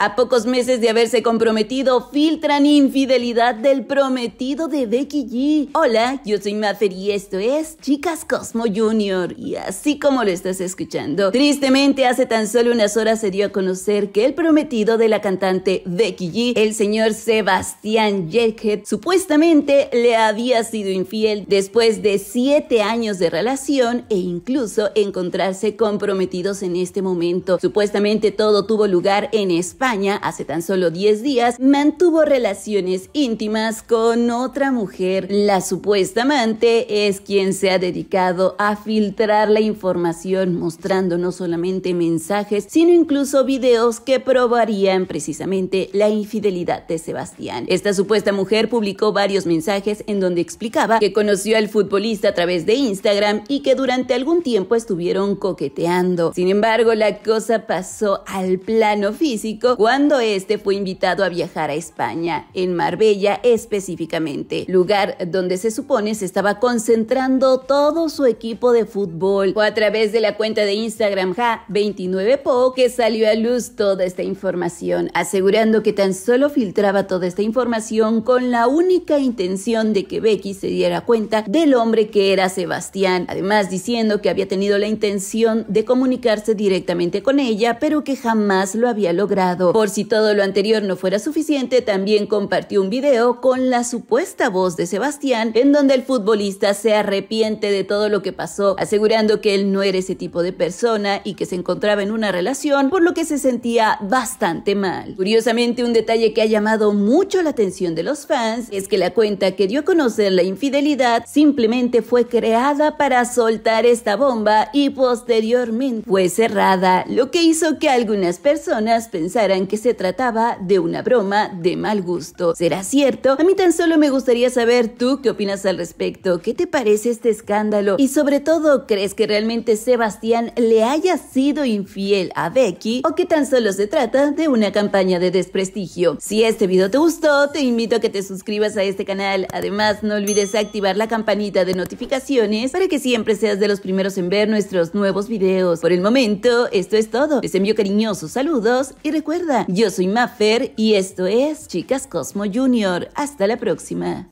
A pocos meses de haberse comprometido, filtran infidelidad del prometido de Becky G. Hola, yo soy Maffer y esto es Chicas Cosmo Junior. Y así como lo estás escuchando, tristemente hace tan solo unas horas se dio a conocer que el prometido de la cantante Becky G, el señor Sebastián Jelkhead, supuestamente le había sido infiel después de siete años de relación e incluso encontrarse comprometidos en este momento. Supuestamente todo tuvo lugar en España hace tan solo 10 días mantuvo relaciones íntimas con otra mujer. La supuesta amante es quien se ha dedicado a filtrar la información mostrando no solamente mensajes, sino incluso videos que probarían precisamente la infidelidad de Sebastián. Esta supuesta mujer publicó varios mensajes en donde explicaba que conoció al futbolista a través de Instagram y que durante algún tiempo estuvieron coqueteando. Sin embargo, la cosa pasó al plano físico cuando este fue invitado a viajar a España, en Marbella específicamente, lugar donde se supone se estaba concentrando todo su equipo de fútbol. Fue a través de la cuenta de Instagram Ja29Po que salió a luz toda esta información, asegurando que tan solo filtraba toda esta información con la única intención de que Becky se diera cuenta del hombre que era Sebastián, además diciendo que había tenido la intención de comunicarse directamente con ella, pero que jamás lo había logrado. Por si todo lo anterior no fuera suficiente, también compartió un video con la supuesta voz de Sebastián, en donde el futbolista se arrepiente de todo lo que pasó, asegurando que él no era ese tipo de persona y que se encontraba en una relación, por lo que se sentía bastante mal. Curiosamente, un detalle que ha llamado mucho la atención de los fans es que la cuenta que dio a conocer la infidelidad simplemente fue creada para soltar esta bomba y posteriormente fue cerrada, lo que hizo que algunas personas pensaran que se trataba de una broma de mal gusto. ¿Será cierto? A mí tan solo me gustaría saber tú qué opinas al respecto, qué te parece este escándalo y sobre todo, ¿crees que realmente Sebastián le haya sido infiel a Becky o que tan solo se trata de una campaña de desprestigio? Si este video te gustó, te invito a que te suscribas a este canal. Además, no olvides activar la campanita de notificaciones para que siempre seas de los primeros en ver nuestros nuevos videos. Por el momento, esto es todo. Les envío cariñosos saludos y recuerda yo soy Mafer y esto es Chicas Cosmo Junior. Hasta la próxima.